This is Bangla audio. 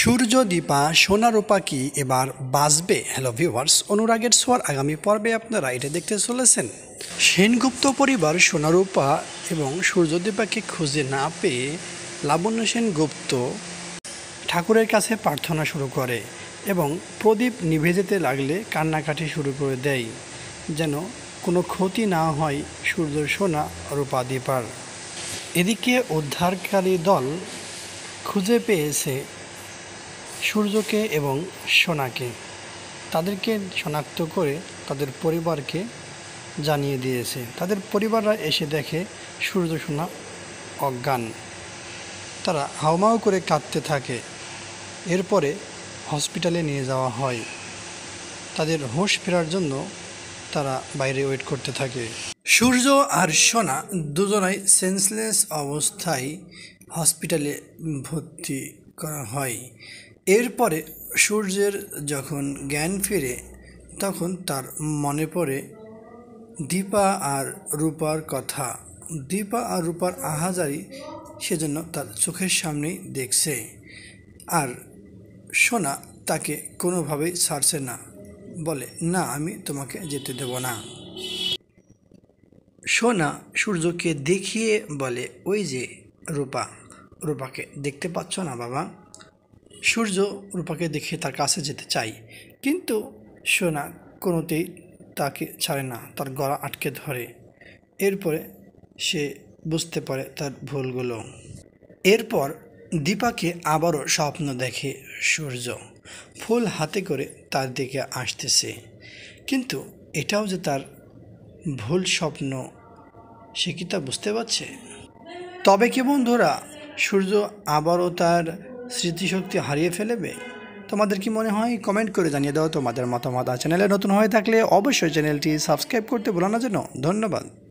সূর্যদীপা সোনারূপা কি এবার বাঁচবে হ্যালো ভিউয়ার্স অনুরাগের সোয়ার আগামী পর্বে আপনারা এটা দেখতে চলেছেন সেনগুপ্ত পরিবার সোনারূপা এবং সূর্যদীপাকে খুঁজে না পেয়ে লাবণ্য সেনগুপ্ত ঠাকুরের কাছে প্রার্থনা শুরু করে এবং প্রদীপ নিভে যেতে লাগলে কান্নাকাটি শুরু করে দেয় যেন কোনো ক্ষতি না হয় সূর্য সোনা রূপা দীপার এদিকে উদ্ধারকারী দল খুঁজে পেয়েছে সূর্যকে এবং সোনাকে তাদেরকে শনাক্ত করে তাদের পরিবারকে জানিয়ে দিয়েছে তাদের পরিবাররা এসে দেখে সূর্য সোনা অজ্ঞান তারা হাওমাও করে কাঁদতে থাকে এরপরে হসপিটালে নিয়ে যাওয়া হয় তাদের হোশ ফেরার জন্য তারা বাইরে ওয়েট করতে থাকে সূর্য আর সোনা দুজনাই সেন্সলেস অবস্থায় হসপিটালে ভর্তি করা হয় এরপরে সূর্যের যখন জ্ঞান ফিরে তখন তার মনে পড়ে দীপা আর রূপার কথা দীপা আর রূপার আহাজারি সেজন্য তার চোখের সামনেই দেখছে আর সোনা তাকে কোনোভাবেই ছাড়ছে না বলে না আমি তোমাকে যেতে দেব না সোনা সূর্যকে দেখিয়ে বলে ওই যে রূপা রূপাকে দেখতে পাচ্ছ না বাবা সূর্য রূপাকে দেখে তার কাছে যেতে চাই কিন্তু সোনা কোনোতেই তাকে ছাড়ে না তার গলা আটকে ধরে এরপরে সে বুঝতে পারে তার ভুলগুলো এরপর দীপাকে আবারও স্বপ্ন দেখে সূর্য ফুল হাতে করে তার দিকে আসতেছে কিন্তু এটাও যে তার ভুল স্বপ্ন সে কি তা বুঝতে পারছে তবে কি বন্ধুরা সূর্য আবারও তার স্মৃতিশক্তি হারিয়ে ফেলবে তোমাদের কি মনে হয় কমেন্ট করে জানিয়ে দাও তোমাদের মতামত চ্যানেলে নতুন হয়ে থাকলে অবশ্যই চ্যানেলটি সাবস্ক্রাইব করতে না জন্য ধন্যবাদ